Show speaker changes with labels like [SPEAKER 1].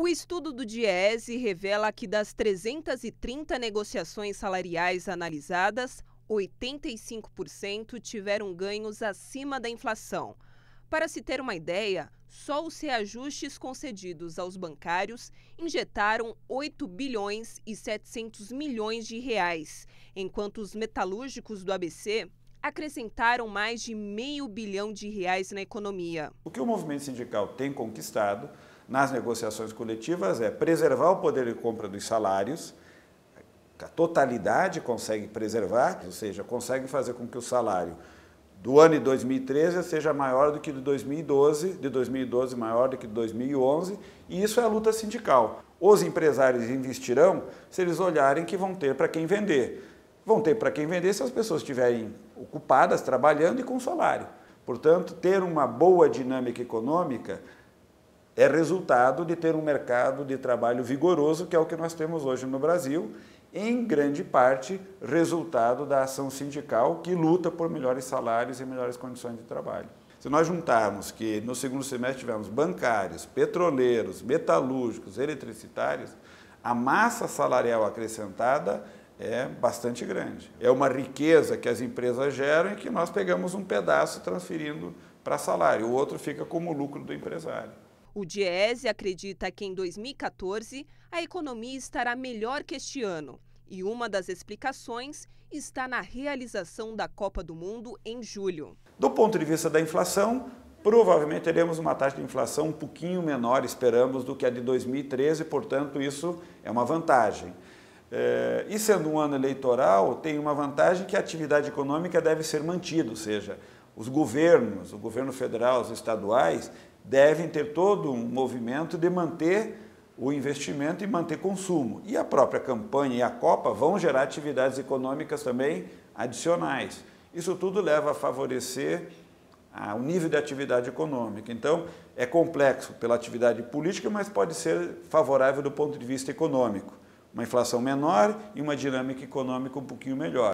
[SPEAKER 1] O estudo do DIESE revela que das 330 negociações salariais analisadas, 85% tiveram ganhos acima da inflação. Para se ter uma ideia, só os reajustes concedidos aos bancários injetaram 8 bilhões e 700 milhões de reais, enquanto os metalúrgicos do ABC acrescentaram mais de meio bilhão de reais na economia. O que o
[SPEAKER 2] movimento sindical tem conquistado nas negociações coletivas é preservar o poder de compra dos salários, a totalidade consegue preservar, ou seja, consegue fazer com que o salário do ano de 2013 seja maior do que de 2012, de 2012 maior do que de 2011, e isso é a luta sindical. Os empresários investirão se eles olharem que vão ter para quem vender. Vão ter para quem vender se as pessoas estiverem ocupadas, trabalhando e com salário. Portanto, ter uma boa dinâmica econômica é resultado de ter um mercado de trabalho vigoroso, que é o que nós temos hoje no Brasil, em grande parte resultado da ação sindical que luta por melhores salários e melhores condições de trabalho. Se nós juntarmos que no segundo semestre tivemos bancários, petroleiros, metalúrgicos, eletricitários, a massa salarial acrescentada é bastante grande. É uma riqueza que as empresas geram e que nós pegamos um pedaço transferindo para salário, o outro fica como lucro do empresário.
[SPEAKER 1] O Diese acredita que em 2014 a economia estará melhor que este ano. E uma das explicações está na realização da Copa do Mundo em julho.
[SPEAKER 2] Do ponto de vista da inflação, provavelmente teremos uma taxa de inflação um pouquinho menor, esperamos, do que a de 2013, portanto, isso é uma vantagem. É, e sendo um ano eleitoral, tem uma vantagem que a atividade econômica deve ser mantida, ou seja, os governos, o governo federal, os estaduais, devem ter todo um movimento de manter o investimento e manter consumo. E a própria campanha e a Copa vão gerar atividades econômicas também adicionais. Isso tudo leva a favorecer ah, o nível de atividade econômica. Então, é complexo pela atividade política, mas pode ser favorável do ponto de vista econômico. Uma inflação menor e uma dinâmica econômica um pouquinho melhor.